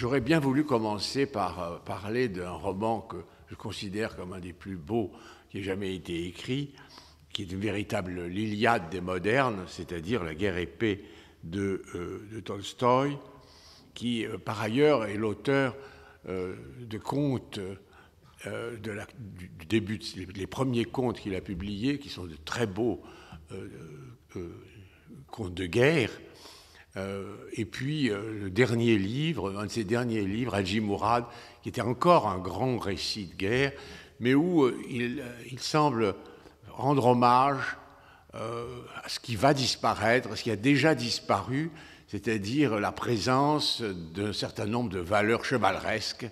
J'aurais bien voulu commencer par euh, parler d'un roman que je considère comme un des plus beaux qui ait jamais été écrit, qui est une véritable l'Iliade des modernes, c'est-à-dire la guerre épée de, euh, Tolstoï, qui euh, par ailleurs est l'auteur de contes, du, début, les premiers contes qu'il a publiés, qui sont de très beaux contes de guerre, euh, et puis euh, le dernier livre, un de ses derniers livres, Haji Mourad, qui était encore un grand récit de guerre, mais où euh, il, il semble rendre hommage à ce qui va disparaître, à ce qui a déjà disparu, c'est-à-dire la présence d'un certain nombre de valeurs chevaleresques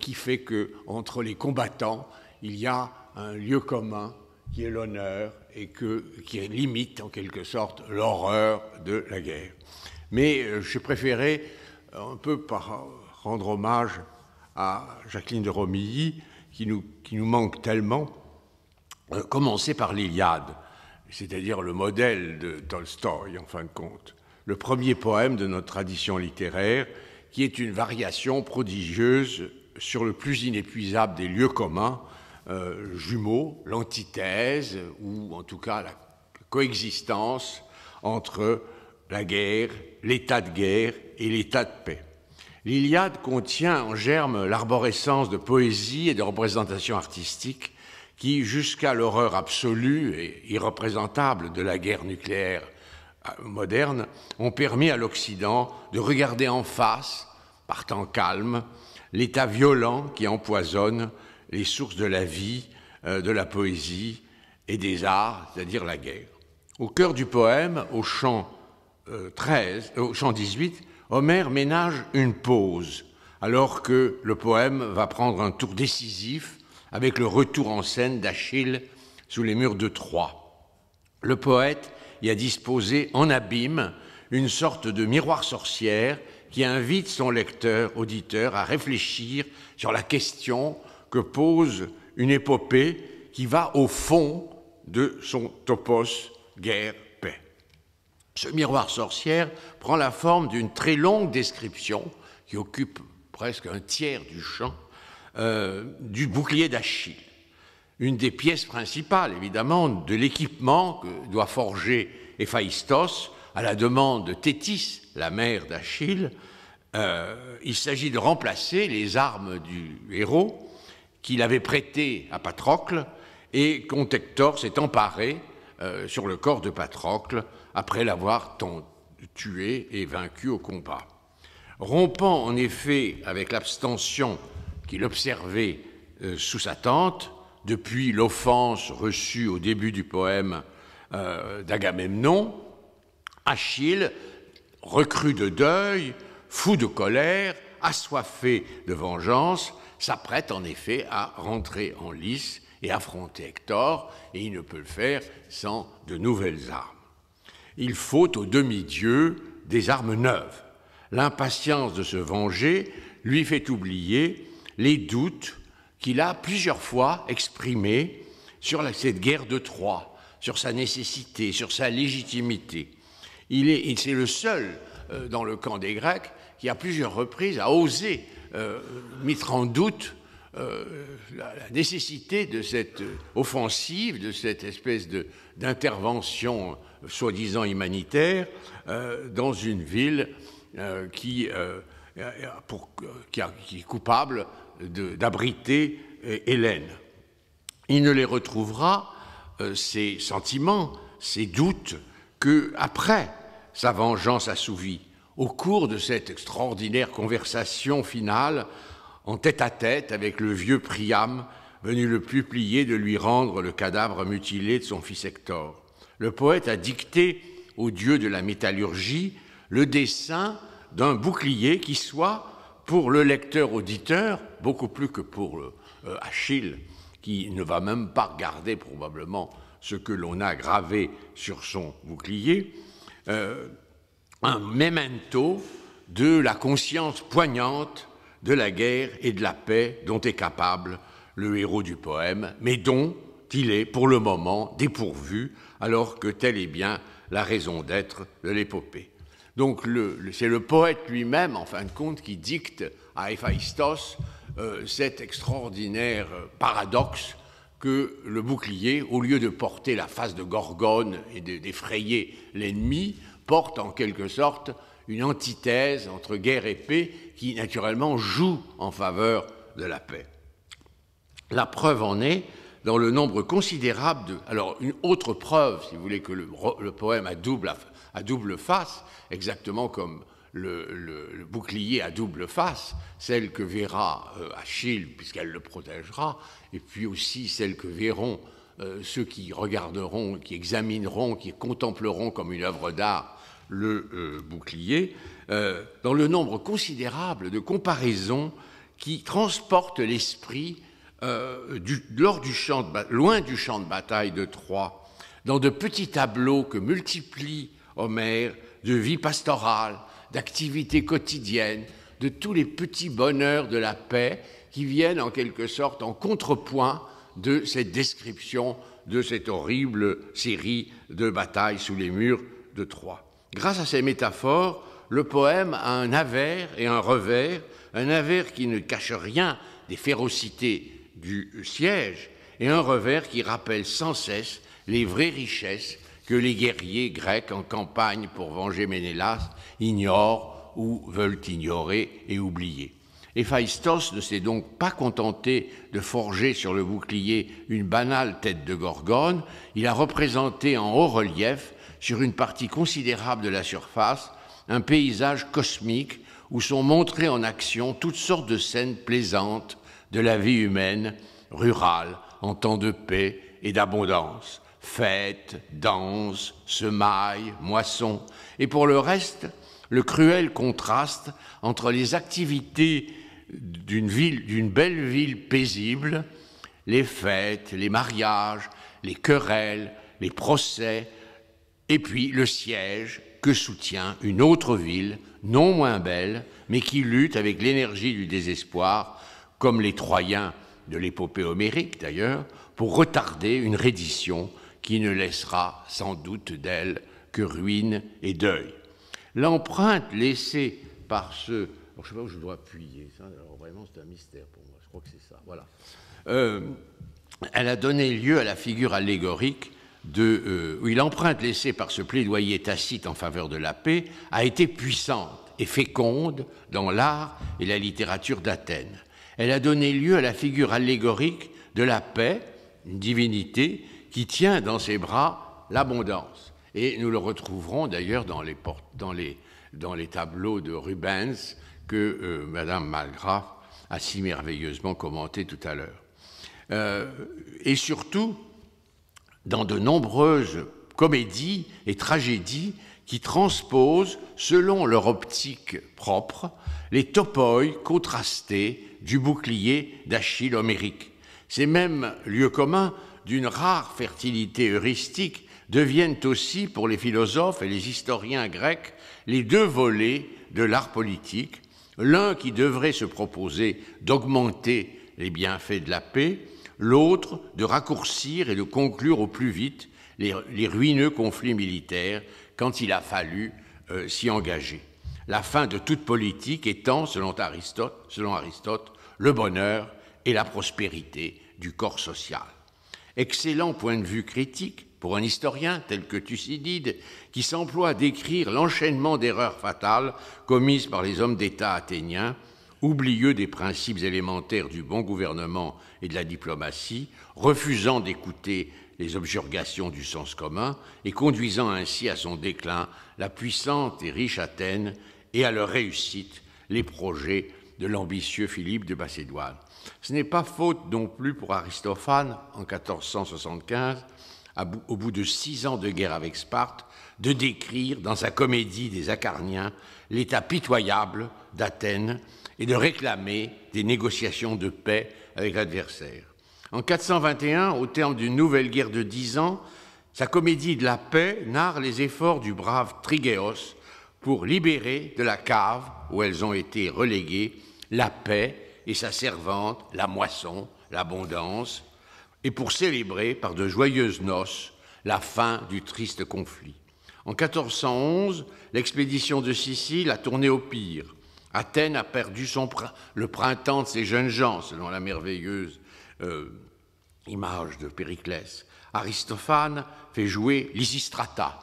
qui fait que entre les combattants, il y a un lieu commun qui est l'honneur et que, qui limite en quelque sorte l'horreur de la guerre. Mais je euh, j'ai préféré euh, un peu rendre hommage à Jacqueline de Romilly, qui nous, qui nous manque tellement, euh, commencer par l'Iliade, c'est-à-dire le modèle de Tolstoï en fin de compte, le premier poème de notre tradition littéraire, qui est une variation prodigieuse sur le plus inépuisable des lieux communs, euh, jumeaux, l'antithèse, ou en tout cas la coexistence entre la guerre, l'état de guerre et l'état de paix. L'Iliade contient en germe l'arborescence de poésie et de représentations artistiques qui, jusqu'à l'horreur absolue et irreprésentable de la guerre nucléaire euh, moderne, ont permis à l'Occident de regarder en face, par temps calme, l'état violent qui empoisonne les sources de la vie, euh, de la poésie et des arts, c'est-à-dire la guerre. Au cœur du poème, au chant, 13, euh, euh, au chant 18, Homère ménage une pause, alors que le poème va prendre un tour décisif avec le retour en scène d'Achille sous les murs de Troie. Le poète y a disposé en abîme une sorte de miroir sorcière qui invite son lecteur, auditeur, à réfléchir sur la question que pose une épopée qui va au fond de son topos guerre-paix. Ce miroir sorcière prend la forme d'une très longue description qui occupe presque un tiers du champ euh, du bouclier d'Achille. Une des pièces principales, évidemment, de l'équipement que doit forger Héphaïstos à la demande de Thétis, la mère d'Achille. Euh, il s'agit de remplacer les armes du héros qu'il avait prêté à Patrocle et Contector s'est emparé euh, sur le corps de Patrocle après l'avoir tué et vaincu au combat. Rompant en effet avec l'abstention qu'il observait euh, sous sa tente, depuis l'offense reçue au début du poème euh, d'Agamemnon, Achille, recru de deuil, fou de colère, assoiffé de vengeance, s'apprête en effet à rentrer en lice et affronter Hector, et il ne peut le faire sans de nouvelles armes. Il faut au demi-dieu des armes neuves. L'impatience de se venger lui fait oublier les doutes qu'il a plusieurs fois exprimés sur cette guerre de Troie, sur sa nécessité, sur sa légitimité. Il est, c'est le seul euh, dans le camp des Grecs qui, a plusieurs reprises, a osé euh, en doute euh, la, nécessité de cette euh, offensive, de cette espèce d'intervention soi-disant humanitaire euh, dans une ville qui, est coupable d'abriter Hélène. Il ne les retrouvera, ces sentiments, ces doutes, que sa vengeance assouvie, au cours de cette extraordinaire conversation finale, en tête-à-tête avec le vieux Priam, venu le puplier de lui rendre le cadavre mutilé de son fils Hector, le poète a dicté au dieu de la métallurgie le dessin d'un bouclier qui soit, pour le lecteur-auditeur, beaucoup plus que pour euh, Achille, qui ne va même pas regarder probablement ce que l'on a gravé sur son bouclier, euh, un memento de la conscience poignante de la guerre et de la paix dont est capable le héros du poème, mais dont il est pour le moment dépourvu, alors que telle est bien la raison d'être de l'épopée. Donc c'est le poète lui-même, en fin de compte, qui dicte à Héphaïstos euh, cet extraordinaire euh, paradoxe que le bouclier, au lieu de porter la face de Gorgone et d'effrayer l'ennemi, porte en quelque sorte une antithèse entre guerre et paix qui naturellement joue en faveur de la paix. La preuve en est dans le nombre considérable de... Alors une autre preuve, si vous voulez, que le, poème a double, a double face, exactement comme le, bouclier à double face, celle que verra euh, Achille puisqu'elle le protégera, et puis aussi celle que verront euh, ceux qui regarderont, qui examineront, qui contempleront comme une œuvre d'art le euh, bouclier, euh, dans le nombre considérable de comparaisons qui transportent l'esprit euh, lors du loin du champ de bataille de Troie, dans de petits tableaux que multiplie Homère de vie pastorale, d'activités quotidiennes, de tous les petits bonheurs de la paix qui viennent en quelque sorte en contrepoint de cette description de cette horrible série de batailles sous les murs de Troie. Grâce à ces métaphores, le poème a un avers et un revers, un avers qui ne cache rien des férocités du siège et un revers qui rappelle sans cesse les vraies richesses que les guerriers grecs en campagne pour venger Ménélas ignorent ou veulent ignorer et oublier. Héphaïstos ne s'est donc pas contenté de forger sur le bouclier une banale tête de gorgone, il a représenté en haut relief sur une partie considérable de la surface, un paysage cosmique où sont montrées en action toutes sortes de scènes plaisantes de la vie humaine, rurale, en temps de paix et d'abondance. Fêtes, danses, semailles, moissons, et pour le reste, le cruel contraste entre les activités d'une ville, d'une belle ville paisible, les fêtes, les mariages, les querelles, les procès, et puis le siège que soutient une autre ville, non moins belle, mais qui lutte avec l'énergie du désespoir, comme les Troyens de l'épopée homérique d'ailleurs, pour retarder une reddition qui ne laissera sans doute d'elle que ruine et deuil. L'empreinte laissée par ce... je ne sais pas où je dois appuyer, ça, vraiment c'est un mystère pour moi, je crois que c'est ça, voilà. Euh, elle a donné lieu à la figure allégorique de, euh, où l'empreinte laissée par ce plaidoyer tacite en faveur de la paix a été puissante et féconde dans l'art et la littérature d'Athènes. Elle a donné lieu à la figure allégorique de la paix, une divinité qui tient dans ses bras l'abondance. Et nous le retrouverons d'ailleurs dans les, tableaux de Rubens que euh, Madame Malgrave a si merveilleusement commenté tout à l'heure. Euh, et surtout, dans de nombreuses comédies et tragédies qui transposent, selon leur optique propre, les topoi contrastés du bouclier d'Achille homérique. Ces mêmes lieux communs, d'une rare fertilité heuristique, deviennent aussi, pour les philosophes et les historiens grecs, les deux volets de l'art politique, l'un qui devrait se proposer d'augmenter les bienfaits de la paix, l'autre de raccourcir et de conclure au plus vite les, ruineux conflits militaires quand il a fallu euh, s'y engager. La fin de toute politique étant, selon Aristote, selon Aristote, le bonheur et la prospérité du corps social. Excellent point de vue critique pour un historien tel que Thucydide, qui s'emploie à décrire l'enchaînement d'erreurs fatales commises par les hommes d'État athéniens oublieux des principes élémentaires du bon gouvernement et de la diplomatie, refusant d'écouter les objurgations du sens commun et conduisant ainsi à son déclin la puissante et riche Athènes et à leur réussite les projets de l'ambitieux Philippe de Macédoine. Ce n'est pas faute non plus pour Aristophane, en 1475, au bout de six ans de guerre avec Sparte, de décrire dans sa comédie des Acarniens l'état pitoyable d'Athènes et de réclamer des négociations de paix avec l'adversaire. En 421, au terme d'une nouvelle guerre de dix ans, sa comédie de la paix narre les efforts du brave Trigéos pour libérer de la cave où elles ont été reléguées la paix et sa servante, la moisson, l'abondance, et pour célébrer par de joyeuses noces la fin du triste conflit. En 1411, l'expédition de Sicile a tourné au pire. Athènes a perdu son, le printemps de ses jeunes gens, selon la merveilleuse euh, image de Périclès. Aristophane fait jouer Lysistrata,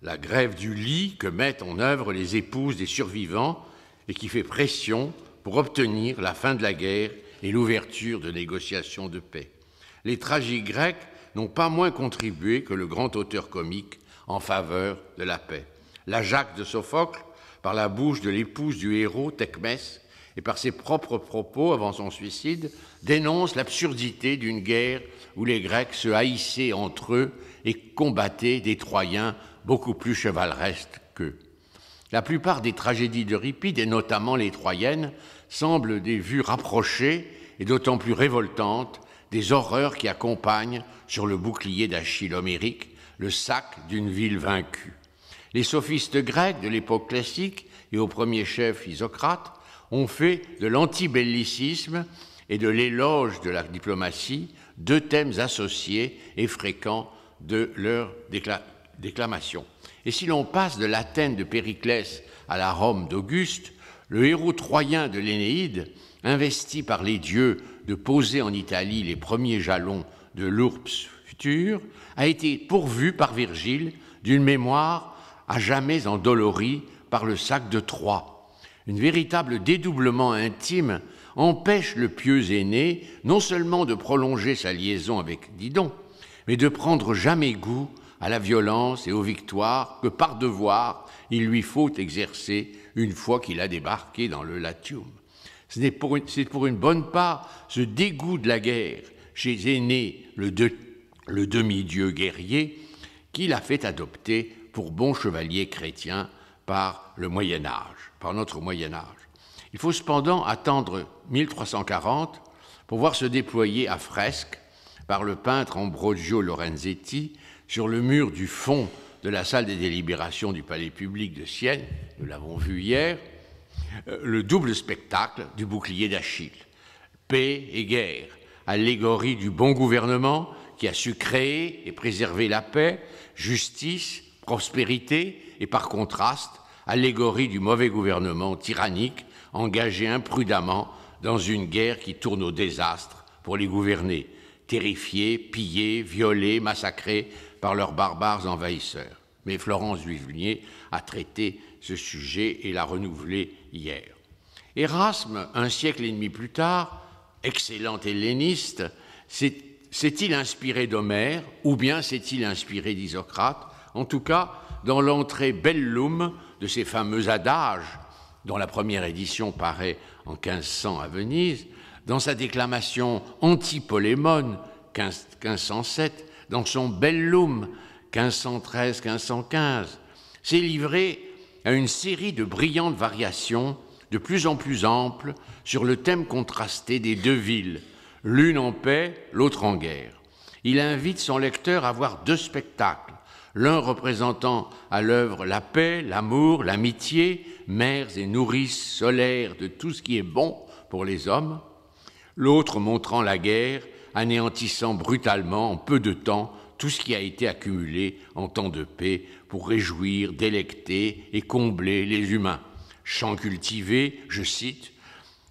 la grève du lit que mettent en œuvre les épouses des survivants et qui fait pression pour obtenir la fin de la guerre et l'ouverture de négociations de paix. Les tragiques grecs n'ont pas moins contribué que le grand auteur comique en faveur de la paix. La Jacques de Sophocle par la bouche de l'épouse du héros, Tecmès, et par ses propres propos avant son suicide, dénonce l'absurdité d'une guerre où les Grecs se haïssaient entre eux et combattaient des Troyens beaucoup plus chevaleresques qu'eux. La plupart des tragédies de d'Euripide, et notamment les Troyennes, semblent des vues rapprochées et d'autant plus révoltantes des horreurs qui accompagnent sur le bouclier d'Achille homérique le sac d'une ville vaincue. Les sophistes grecs de l'époque classique, et au premier chef Isocrate, ont fait de l'antibellicisme et de l'éloge de la diplomatie deux thèmes associés et fréquents de leur déclamations. déclamation. Et si l'on passe de l'Athènes de Périclès à la Rome d'Auguste, le héros troyen de l'Énéide, investi par les dieux de poser en Italie les premiers jalons de l'ourps futur, a été pourvu par Virgile d'une mémoire à jamais endolori par le sac de Troie. Une véritable dédoublement intime empêche le pieux aîné non seulement de prolonger sa liaison avec Didon, mais de prendre jamais goût à la violence et aux victoires que par devoir il lui faut exercer une fois qu'il a débarqué dans le Latium. C'est pour, une, pour une bonne part ce dégoût de la guerre chez Aîné, le, le demi-dieu guerrier, qui l'a fait adopter pour bon chevalier chrétiens par le Moyen Âge, par notre Moyen Âge. Il faut cependant attendre 1340 pour voir se déployer à fresque par le peintre Ambrogio Lorenzetti sur le mur du fond de la salle des délibérations du palais public de Sienne, nous l'avons vu hier, euh, le double spectacle du bouclier d'Achille, paix et guerre, allégorie du bon gouvernement qui a su créer et préserver la paix, justice prospérité et par contraste, allégorie du mauvais gouvernement tyrannique engagé imprudemment dans une guerre qui tourne au désastre pour les gouverner, terrifiés, pillés, violés, massacrés par leurs barbares envahisseurs. Mais Florence Duvelnier a traité ce sujet et l'a renouvelé hier. Erasme, un siècle et demi plus tard, excellent helléniste, s'est-il inspiré d'Homère ou bien s'est-il inspiré d'Isocrate en tout cas dans l'entrée bellum de ses fameux adages dont la première édition paraît en 1500 à Venise, dans sa déclamation Antipolémone 1507, dans son Bellum 1513-1515, s'est livré à une série de brillantes variations de plus en plus amples sur le thème contrasté des deux villes, l'une en paix, l'autre en guerre. Il invite son lecteur à voir deux spectacles l'un représentant à l'œuvre la paix, l'amour, l'amitié, mères et nourrices solaires de tout ce qui est bon pour les hommes, l'autre montrant la guerre, anéantissant brutalement en peu de temps tout ce qui a été accumulé en temps de paix pour réjouir, délecter et combler les humains. Champs cultivés, je cite,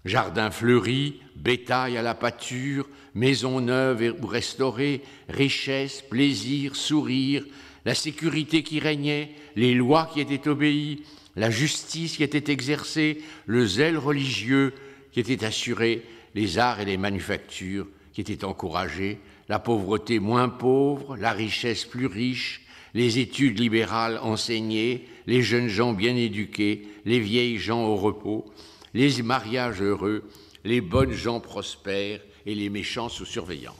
jardins fleuris, bétail à la pâture, maisons neuves ou restaurées, richesses, plaisirs, sourires, la sécurité qui régnait, les lois qui étaient obéies, la justice qui était exercée, le zèle religieux qui était assuré, les arts et les manufactures qui étaient encouragés, la pauvreté moins pauvre, la richesse plus riche, les études libérales enseignées, les jeunes gens bien éduqués, les vieilles gens au repos, les mariages heureux, les bonnes gens prospères et les méchants sous surveillance.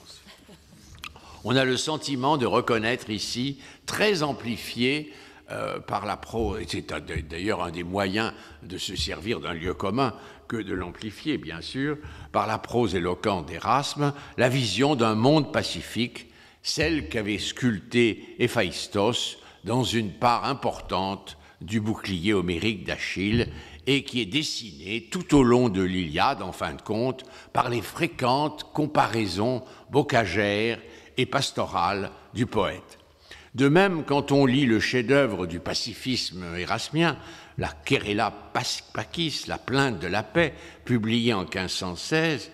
On a le sentiment de reconnaître ici très amplifié euh, par la prose, et c'est d'ailleurs un des moyens de se servir d'un lieu commun que de l'amplifier, bien sûr, par la prose éloquente d'Erasme, la vision d'un monde pacifique, celle qu'avait sculptée Héphaïstos dans une part importante du bouclier homérique d'Achille et qui est dessinée tout au long de l'Iliade, en fin de compte, par les fréquentes comparaisons bocagères et pastorales du poète. De même, quand on lit le chef-d'œuvre du pacifisme érasmien, la Querella Pacis, la plainte de la paix, publiée en 1516,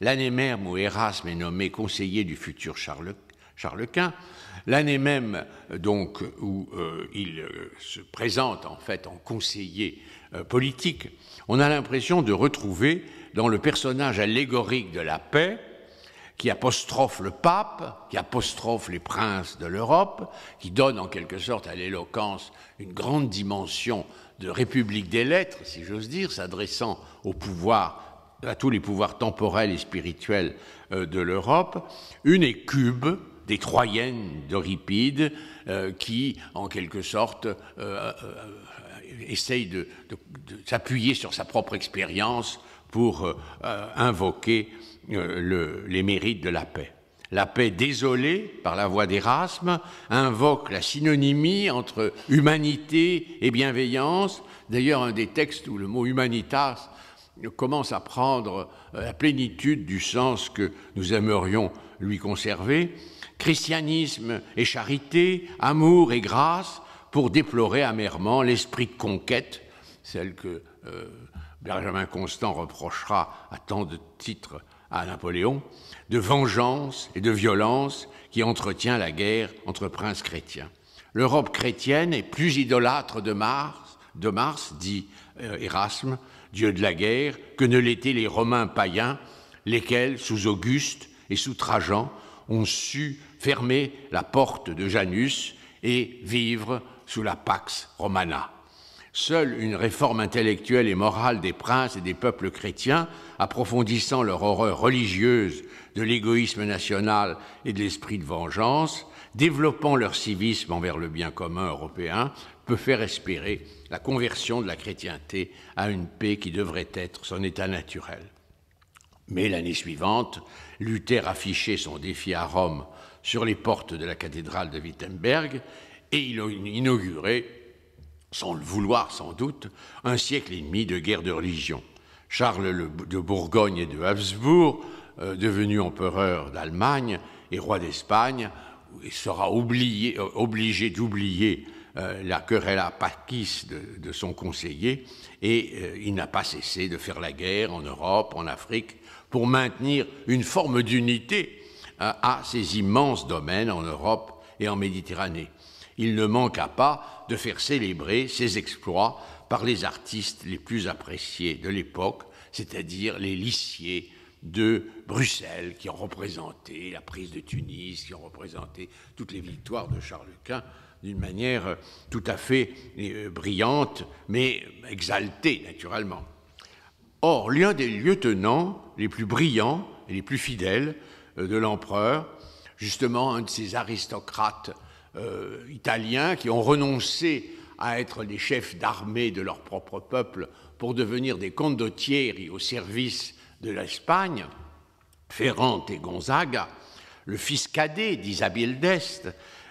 l'année même où Erasme est nommé conseiller du futur Charles, Quint, l'année même euh, donc où euh, il euh, se présente en fait en conseiller politique, on a l'impression de retrouver dans le personnage allégorique de la paix qui apostrophe le pape, qui apostrophe les princes de l'Europe, qui donne en quelque sorte à l'éloquence une grande dimension de république des lettres, si j'ose dire, s'adressant au pouvoir à tous les pouvoirs temporels et spirituels euh, de l'Europe, une écube des Troyennes d'Euripide euh, qui, en quelque sorte, euh, essaye de s'appuyer sur sa propre expérience pour invoquer euh, les mérites de la paix. La paix désolée, par la voix d'Erasme, invoque la synonymie entre humanité et bienveillance. D'ailleurs, un des textes où le mot humanitas commence à prendre euh, la plénitude du sens que nous aimerions lui conserver. Christianisme et charité, amour et grâce, pour déplorer amèrement l'esprit de conquête, celle que euh, Benjamin Constant reprochera à tant de titres à Napoléon de vengeance et de violence qui entretient la guerre entre princes chrétiens. L'Europe chrétienne est plus idolâtre de Mars, de Mars dit euh, Erasme, dieu de la guerre, que ne l'étaient les Romains païens, lesquels, sous Auguste et sous Trajan, ont su fermer la porte de Janus et vivre sous la Pax Romana. Seule une réforme intellectuelle et morale des princes et des peuples chrétiens, approfondissant leur horreur religieuse de l'égoïsme national et de l'esprit de vengeance, développant leur civisme envers le bien commun européen, peut faire espérer la conversion de la chrétienté à une paix qui devrait être son état naturel. Mais l'année suivante, Luther affichait son défi à Rome sur les portes de la cathédrale de Wittenberg et il inaugurait sans le vouloir sans doute, un siècle et demi de guerre de religion. Charles de Bourgogne et de Habsbourg, euh, devenu empereur d'Allemagne et roi d'Espagne, sera euh, obligé d'oublier euh, la querelle à de, de, son conseiller, et il n'a pas cessé de faire la guerre en Europe, en Afrique, pour maintenir une forme d'unité à ces immenses domaines en Europe et en Méditerranée il ne manqua pas de faire célébrer ses exploits par les artistes les plus appréciés de l'époque, c'est-à-dire les lissiers de Bruxelles, qui ont représenté la prise de Tunis, qui ont représenté toutes les victoires de Charles Quint d'une manière euh, tout à fait euh, brillante, mais exaltée naturellement. Or, l'un des lieutenants les plus brillants et les plus fidèles euh, de l'empereur, justement un de ces aristocrates euh, italiens qui ont renoncé à être les chefs d'armée de leur propre peuple pour devenir des condottieri au service de l'Espagne, Ferrante et Gonzaga, le fils cadet d'Isabelle d'Est,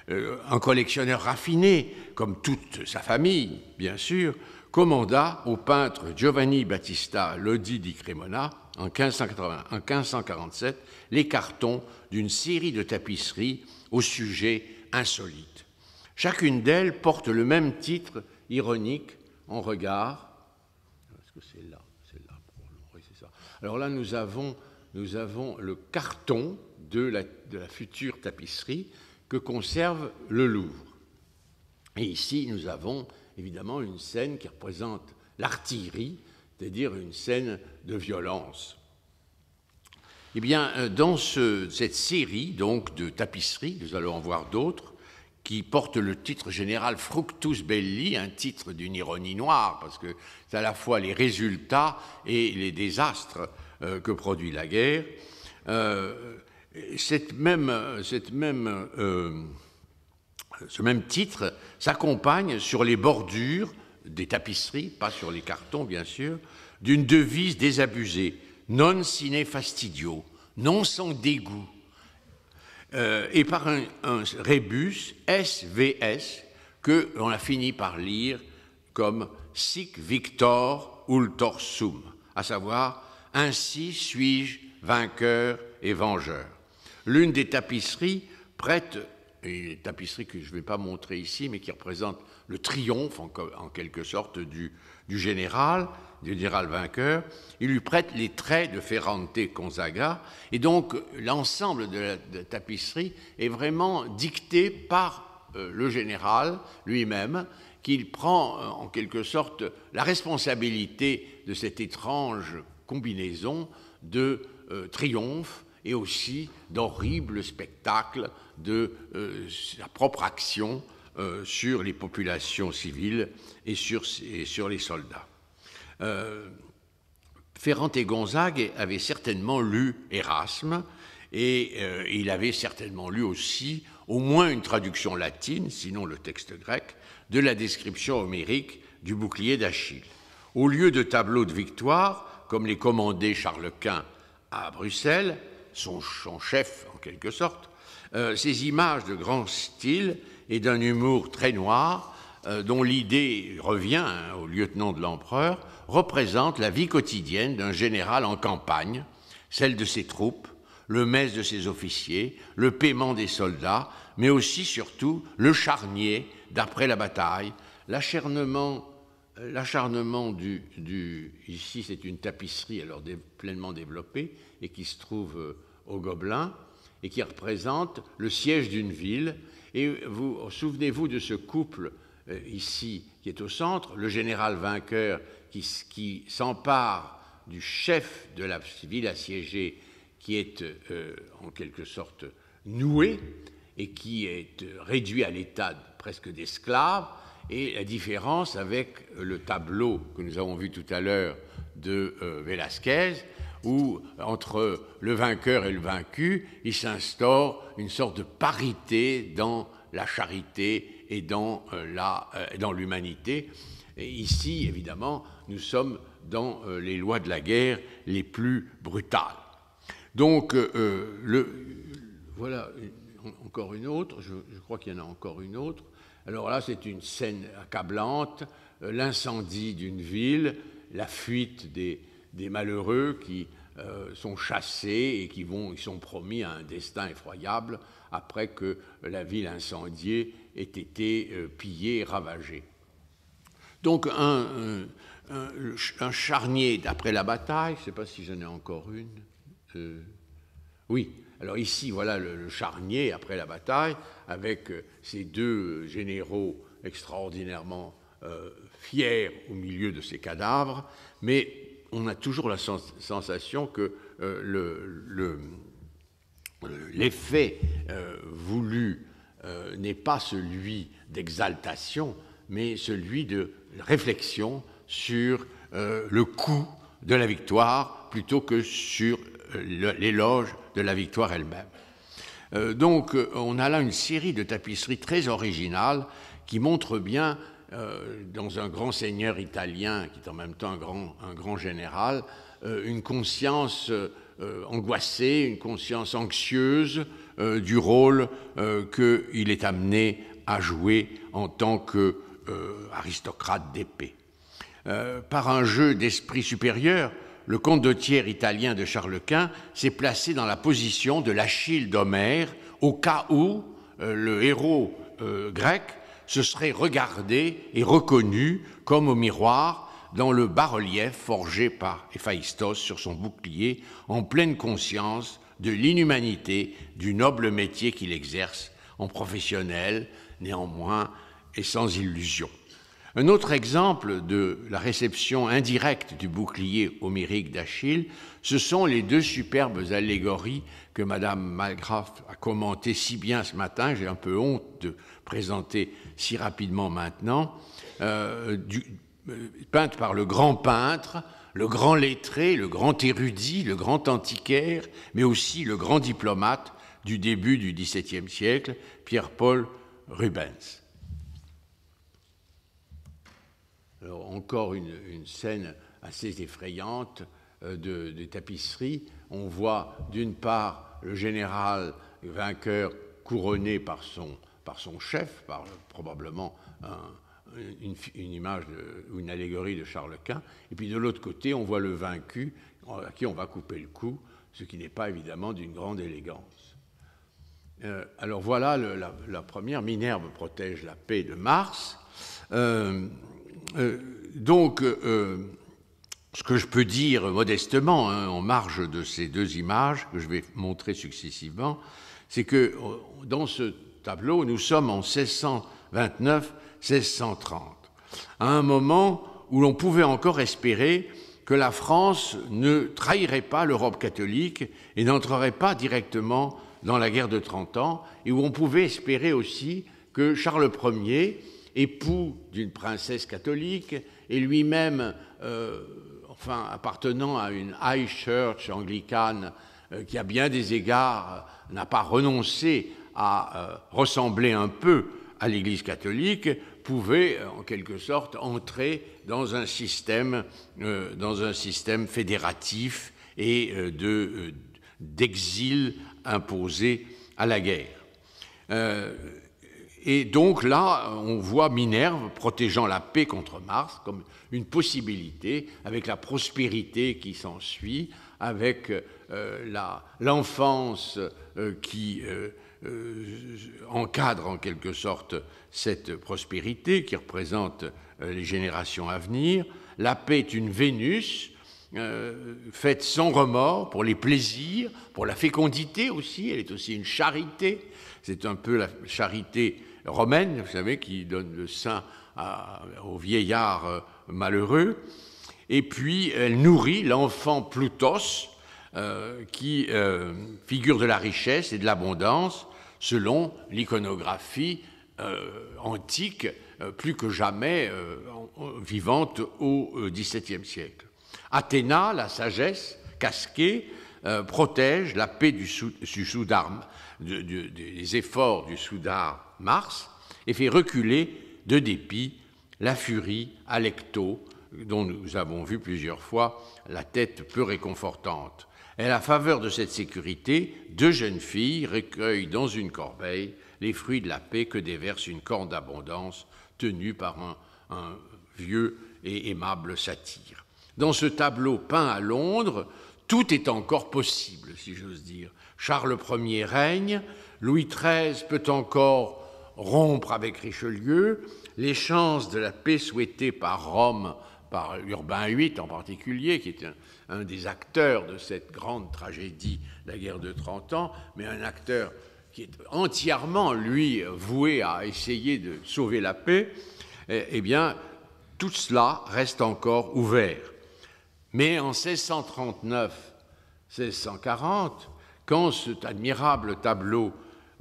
euh, un collectionneur raffiné, comme toute sa famille, bien sûr, commanda au peintre Giovanni Battista Lodi di Cremona en, en 1547 les cartons d'une série de tapisseries au sujet Insolite. Chacune d'elles porte le même titre ironique en regard. c'est Alors là, nous avons, le carton de de la future tapisserie que conserve le Louvre. Et ici, nous avons évidemment une scène qui représente l'artillerie, c'est-à-dire une scène de violence. Eh bien, euh, dans cette série donc de tapisseries, nous allons en voir d'autres, qui portent le titre général Fructus Belli, un titre d'une ironie noire, parce que c'est à la fois les résultats et les désastres euh, que produit la guerre. Euh, cette même, cette même, ce même titre s'accompagne sur les bordures des tapisseries, pas sur les cartons bien sûr, d'une devise désabusée non sine fastidio, non sans dégoût, euh, et par un, rébus SVS que l'on a fini par lire comme Sic victor ultor à savoir Ainsi suis-je vainqueur et vengeur. L'une des tapisseries prête, une tapisserie que je ne vais pas montrer ici, mais qui représente le triomphe en, quelque sorte du général, du général vainqueur, il lui prête les traits de Ferrante Gonzaga, et donc l'ensemble de la tapisserie est vraiment dicté par euh, le général lui-même, qu'il prend euh, en quelque sorte la responsabilité de cette étrange combinaison de euh, triomphe et aussi d'horribles spectacles de sa propre action sur les populations civiles et sur les soldats. Euh, et Gonzague avait certainement lu Erasme et euh, il avait certainement lu aussi au moins une traduction latine, sinon le texte grec, de la description homérique du bouclier d'Achille. Au lieu de tableaux de victoire, comme les commandait Charles Quint à Bruxelles, son, chef en quelque sorte, euh, ces images de grand style et d'un humour très noir, dont l'idée revient hein, au lieutenant de l'empereur, représente la vie quotidienne d'un général en campagne, celle de ses troupes, le mess de ses officiers, le paiement des soldats, mais aussi surtout le charnier d'après la bataille, l'acharnement euh, l'acharnement du, ici c'est une tapisserie alors pleinement développée et qui se trouve euh, au Gobelin et qui représente le siège d'une ville et vous souvenez-vous de ce couple euh, ici qui est au centre le général vainqueur qui, s'empare du chef de la ville assiégée, qui est euh, en quelque sorte noué et qui est euh, réduit à l'état presque d'esclave. Et la différence avec le tableau que nous avons vu tout à l'heure de euh, Velázquez, où entre le vainqueur et le vaincu, il s'instaure une sorte de parité dans la charité et dans l'humanité. Et ici, évidemment, nous sommes dans euh, les lois de la guerre les plus brutales. Donc, euh, euh, voilà encore une autre, je, crois qu'il y en a encore une autre. Alors là, c'est une scène accablante, l'incendie d'une ville, la fuite des, malheureux qui sont chassés et qui vont, ils sont promis à un destin effroyable après que la ville incendiée ait été pillée, ravagée. Donc un, un, charnier d'après la bataille, je ne sais pas si j'en ai encore une. Euh, oui, alors ici voilà le, charnier après la bataille avec euh, ces deux généraux extraordinairement euh, fiers au milieu de ces cadavres, mais on a toujours la sensation que l'effet voulu n'est pas celui d'exaltation, mais celui de réflexion sur euh, le coût de la victoire plutôt que sur euh, l'éloge de la victoire elle-même. Euh, donc on a là une série de tapisseries très originales qui montrent bien, dans un grand seigneur italien qui est en même temps grand, un grand général, une conscience angoissée, une conscience anxieuse du rôle qu'il est amené à jouer en tant que euh, aristocrate d'épée. Euh, par un jeu d'esprit supérieur, le comte italien de Charles Quint s'est placé dans la position de l'Achille d'Homère au cas où euh, le héros grec se serait regardé et reconnu comme au miroir dans le bas-relief forgé par Héphaïstos sur son bouclier en pleine conscience de l'inhumanité du noble métier qu'il exerce en professionnel, néanmoins et sans illusion. Un autre exemple de la réception indirecte du bouclier homérique d'Achille, ce sont les deux superbes allégories que Madame Malgraff a commentées si bien ce matin, j'ai un peu honte de présenter si rapidement maintenant, euh, euh, peintes par le grand peintre, le grand lettré, le grand érudit, le grand antiquaire, mais aussi le grand diplomate du début du XVIIe siècle, Pierre-Paul Rubens. Euh, encore une, scène assez effrayante euh, de, tapisserie. On voit d'une part le général vainqueur couronné par son, par son chef, par probablement une, image ou une allégorie de Charles Quint. Et puis de l'autre côté, on voit le vaincu à qui on va couper le cou, ce qui n'est pas évidemment d'une grande élégance. Euh, alors voilà la, première. Minerve protège la paix de Mars. Euh, donc, euh, ce que je peux dire modestement, hein, en marge de ces deux images que je vais montrer successivement, c'est que euh, dans ce tableau, nous sommes en 1629-1630, à un moment où l'on pouvait encore espérer que la France ne trahirait pas l'Europe catholique et n'entrerait pas directement dans la guerre de 30 ans, et où on pouvait espérer aussi que Charles Ier, époux d'une princesse catholique et lui-même, euh, enfin, appartenant à une high church anglicane euh, qui, à bien des égards, euh, n'a pas renoncé à ressembler un peu à l'Église catholique, pouvait en quelque sorte entrer dans un système, dans un système fédératif et de, d'exil imposé à la guerre. Et donc là, on voit Minerve protégeant la paix contre Mars comme une possibilité, avec la prospérité qui s'ensuit, avec euh, la l'enfance euh, qui euh, encadre en quelque sorte cette prospérité, qui représente les générations à venir. La paix est une Vénus. faite sans remords pour les plaisirs, pour la fécondité aussi, elle est aussi une charité, c'est un peu la charité romaine, vous savez, qui donne le sein aux vieillards euh, malheureux. Et puis, elle nourrit l'enfant Plutos, euh, qui euh, figure de la richesse et de l'abondance selon l'iconographie antique, plus que jamais vivante au XVIIe siècle. Athéna, la sagesse, casquée, protège la paix du, du sous, d'armes des efforts du soudard Mars et fait reculer de dépit la furie Alecto, dont nous avons vu plusieurs fois la tête peu réconfortante. Et à la faveur de cette sécurité, deux jeunes filles recueillent dans une corbeille les fruits de la paix que déverse une corne d'abondance tenue par un, vieux et aimable satyre. Dans ce tableau peint à Londres, tout est encore possible, si j'ose dire. Charles Ier règne, Louis XIII peut encore rompre avec Richelieu, les chances de la paix souhaitée par Rome, par Urbain VIII en particulier, qui est un, des acteurs de cette grande tragédie, la guerre de 30 ans, mais un acteur qui est entièrement, lui, voué à essayer de sauver la paix, eh, eh bien, tout cela reste encore ouvert. Mais en 1639, 1640, quand cet admirable tableau,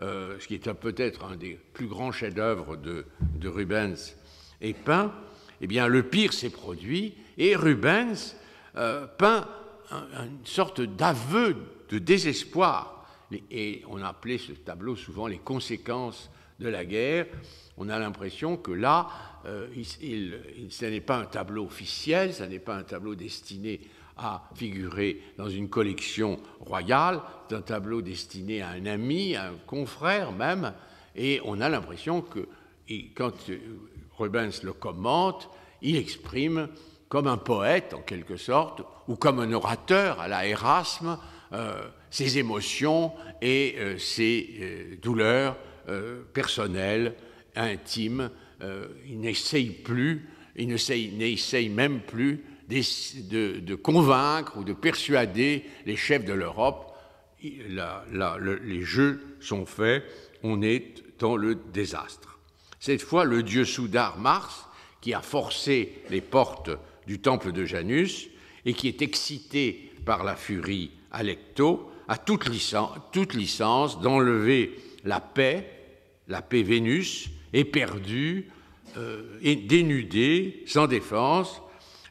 euh, ce qui est peut-être un des plus grands chefs-d'œuvre de, Rubens, est peint, eh bien, le pire s'est produit et Rubens euh, peint une sorte d'aveu de désespoir. Et on appelait ce tableau souvent les conséquences de la guerre. On a l'impression que là, euh, ce n'est pas un tableau officiel, ce n'est pas un tableau destiné à figurer dans une collection royale, d'un tableau destiné à un ami, à un confrère même, et on a l'impression que quand Rubens le commente, il exprime comme un poète en quelque sorte, ou comme un orateur à la Erasme, euh, ses émotions et euh, ses euh, douleurs personnelles, intimes. il n'essaye plus, il n'essaye même plus de, convaincre ou de persuader les chefs de l'Europe. les jeux sont faits, on est dans le désastre. Cette fois, le dieu soudard Mars, qui a forcé les portes du temple de Janus et qui est excité par la furie Alecto, a toute licence, toute licence d'enlever la paix, la paix Vénus, éperdue, perdue, dénudée, sans défense,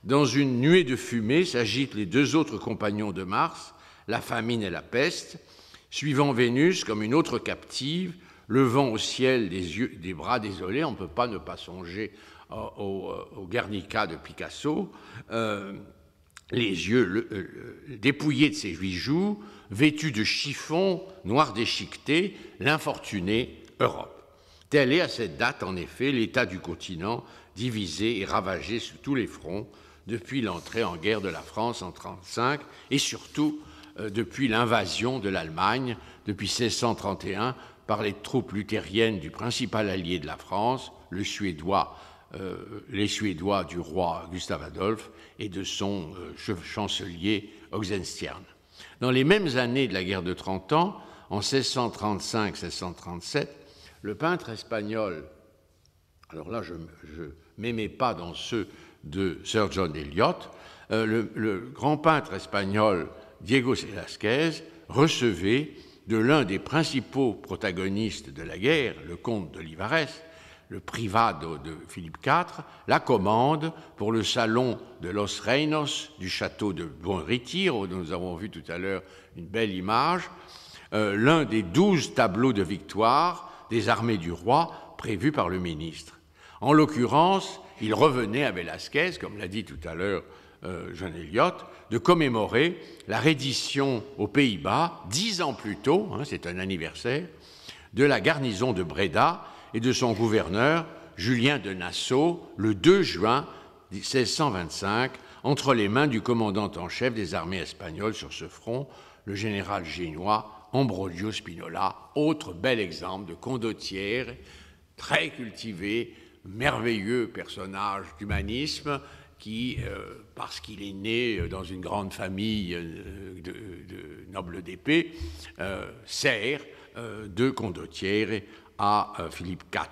dans une nuée de fumée s'agitent les deux autres compagnons de Mars, la famine et la peste, suivant Vénus comme une autre captive, levant au ciel des, yeux, des bras désolés, on ne peut pas ne pas songer euh, euh, au, Guernica de Picasso, euh, les yeux dépouillés de ses bijoux, vêtus de chiffons noirs déchiquetés, l'infortunée Europe. Tel est à cette date, en effet, l'état du continent, divisé et ravagé sous tous les fronts, depuis l'entrée en guerre de la France en 1935 et surtout euh, depuis l'invasion de l'Allemagne depuis 1631 par les troupes luthériennes du principal allié de la France, le Suédois, euh, les Suédois du roi Gustave Adolphe et de son euh, chancelier Oxenstiern. Dans les mêmes années de la guerre de 30 ans, en 1635-1637, le peintre espagnol, alors là je ne m'aimais pas dans ce de Sir John Eliot, euh, le, grand peintre espagnol Diego Velázquez recevait de l'un des principaux protagonistes de la guerre, le comte de Livares, le privado de Philippe IV, la commande pour le salon de Los Reinos du château de Buen dont nous avons vu tout à l'heure une belle image, euh, l'un des douze tableaux de victoire des armées du roi prévus par le ministre. En l'occurrence, il revenait à Velázquez, comme l'a dit tout à l'heure euh, jean John de commémorer la reddition aux Pays-Bas, dix ans plus tôt, hein, c'est un anniversaire, de la garnison de Breda et de son gouverneur, Julien de Nassau, le 2 juin 1625, entre les mains du commandant en chef des armées espagnoles sur ce front, le général génois Ambrogio Spinola, autre bel exemple de condottière très cultivée merveilleux personnage d'humanisme qui, euh, parce qu'il est né dans une grande famille euh, de, nobles d'épée, euh, sert de condottiere à Philippe IV.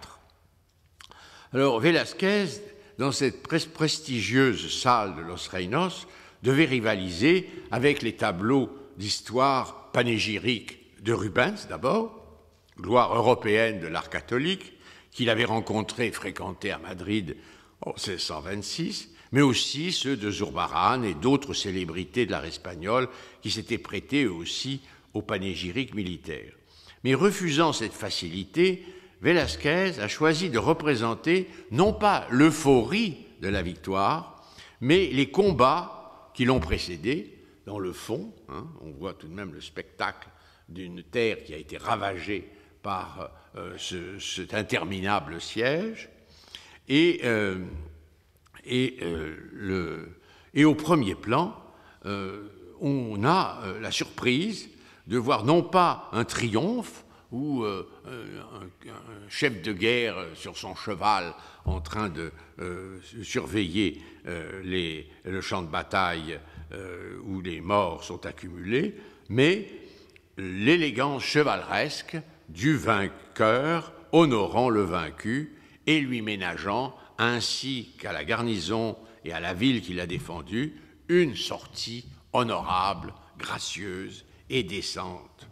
Alors Velázquez, dans cette prestigieuse salle de Los Reinos, devait rivaliser avec les tableaux d'histoire panégyrique de Rubens d'abord, gloire européenne de l'art catholique, qu'il avait rencontrés et fréquentés à Madrid en 1626, mais aussi ceux de Zurbaran et d'autres célébrités de l'art espagnol qui s'étaient prêtés eux aussi au panégyriques militaire. Mais refusant cette facilité, Velázquez a choisi de représenter non pas l'euphorie de la victoire, mais les combats qui l'ont précédé, dans le fond, hein. on voit tout de même le spectacle d'une terre qui a été ravagée par euh, cet interminable siège. Et, euh, euh, au premier plan, on a la surprise de voir non pas un triomphe, ou un, chef de guerre sur son cheval en train de surveiller les, le champ de bataille où les morts sont accumulés, mais l'élégance chevaleresque du vainqueur, honorant le vaincu et lui ménageant, ainsi qu'à la garnison et à la ville qu'il a défendue, une sortie honorable, gracieuse et décente.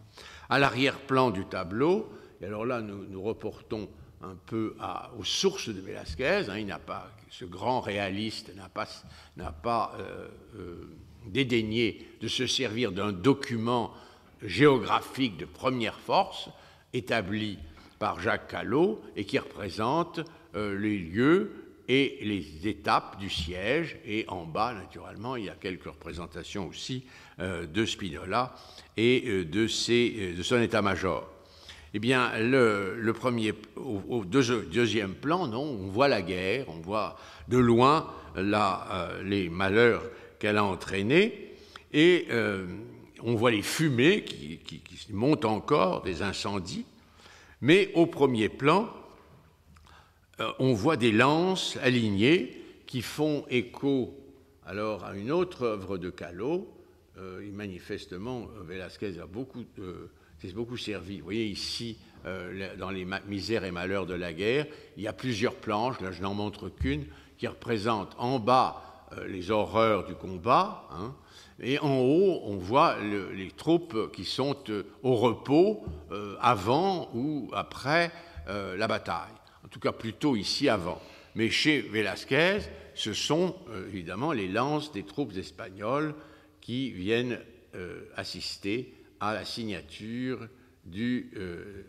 À l'arrière-plan du tableau, et alors là nous, reportons un peu aux sources de Velázquez. Hein, pas, ce grand réaliste n'a pas, euh, euh, dédaigné de se servir d'un document géographique de première force Établi par Jacques Callot et qui représente euh, les lieux et les étapes du siège. Et en bas, naturellement, il y a quelques représentations aussi euh, de Spinola et euh, de, de son état-major. Eh bien, le, premier, au, deuxième plan, non, on voit la guerre, on voit de loin la, les malheurs qu'elle a entraînés. Et on voit les fumées qui, montent encore, des incendies, mais au premier plan, euh, on voit des lances alignées qui font écho alors à une autre œuvre de Callot. Euh, manifestement, euh, Velázquez a beaucoup, s'est beaucoup servi. Vous voyez ici, dans les misères et malheurs de la guerre, il y a plusieurs planches, là je n'en montre qu'une, qui représentent en bas les horreurs du combat, hein. Et en haut, on voit les troupes qui sont euh, au repos euh, avant ou après euh, la bataille. En tout cas, plutôt ici avant. Mais chez Velázquez, ce sont évidemment les lances des troupes espagnoles qui viennent assister à la signature du,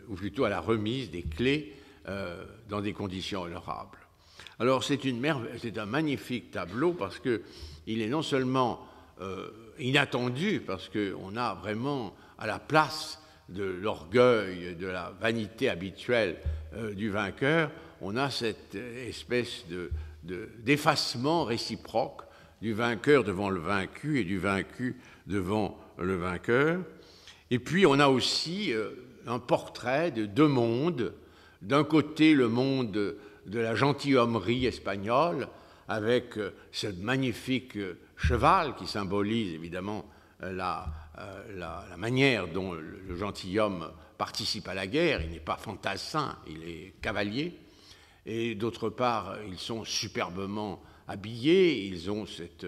ou plutôt à la remise des clés dans des conditions honorables. Alors c'est un magnifique tableau parce qu'il est non seulement euh, inattendu, parce qu'on a vraiment à la place de l'orgueil, de la vanité habituelle euh, du vainqueur, on a cette espèce d'effacement de, réciproque du vainqueur devant le vaincu et du vaincu devant le vainqueur. Et puis on a aussi euh, un portrait de deux mondes. D'un côté, le monde de la gentilhommerie espagnole, avec cette magnifique cheval qui symbolise évidemment euh, euh, la, manière dont le gentilhomme participe à la guerre, il n'est pas fantassin, il est cavalier, et d'autre part, ils sont superbement habillés, ils ont cette,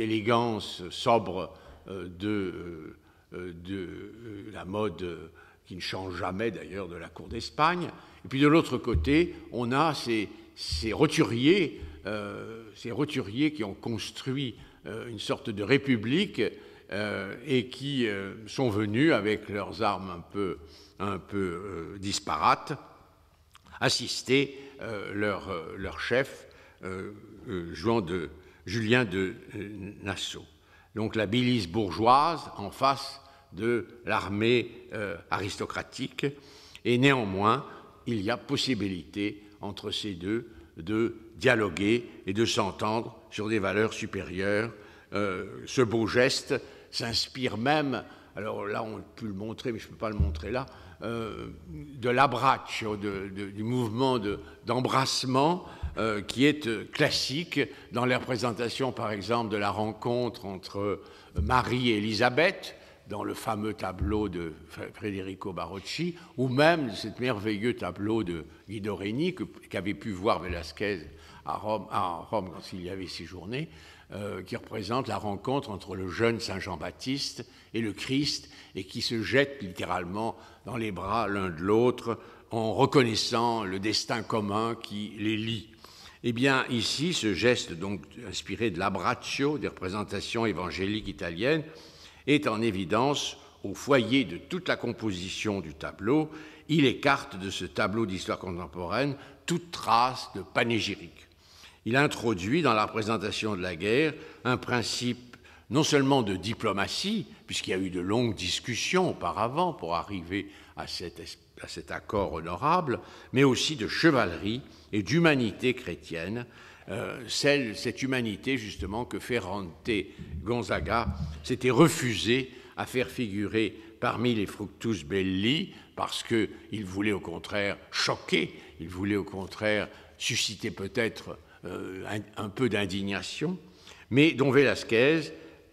élégance sobre euh, de, la mode qui ne change jamais d'ailleurs de la cour d'Espagne. Et puis de l'autre côté, on a ces, roturiers, ces roturiers qui ont construit euh, une sorte de république, euh, et qui euh, sont venus avec leurs armes un peu, un peu disparates assister leur, leur, chef, de, Julien de Nassau. Donc la bilice bourgeoise en face de l'armée aristocratique, et néanmoins, il y a possibilité entre ces deux de dialoguer et de s'entendre sur des valeurs supérieures. Euh, ce beau geste s'inspire même, alors là on peut le montrer, mais je ne peux pas le montrer là, euh, de l'abraccio, de, du mouvement d'embrassement euh, qui est classique dans la représentation par exemple de la rencontre entre Marie et Elisabeth dans le fameux tableau de Federico Barocci, ou même de ce merveilleux tableau de Guido Reni qu'avait pu voir Velasquez à Rome, à quand il y avait ces journées, euh, qui représente la rencontre entre le jeune Saint Jean-Baptiste et le Christ, et qui se jettent littéralement dans les bras l'un de l'autre en reconnaissant le destin commun qui les lie. Eh bien, ici, ce geste, donc inspiré de l'abraccio des représentations évangéliques italiennes, est en évidence au foyer de toute la composition du tableau. Il écarte de ce tableau d'histoire contemporaine toute trace de panégyrique il introduit dans la représentation de la guerre un principe non seulement de diplomatie, puisqu'il y a eu de longues discussions auparavant pour arriver à cet, accord honorable, mais aussi de chevalerie et d'humanité chrétienne, euh, cette humanité justement que Ferrante Gonzaga s'était refusé à faire figurer parmi les fructus belli, parce qu'il voulait au contraire choquer, il voulait au contraire susciter peut-être euh, un, peu d'indignation, mais dont Velasquez,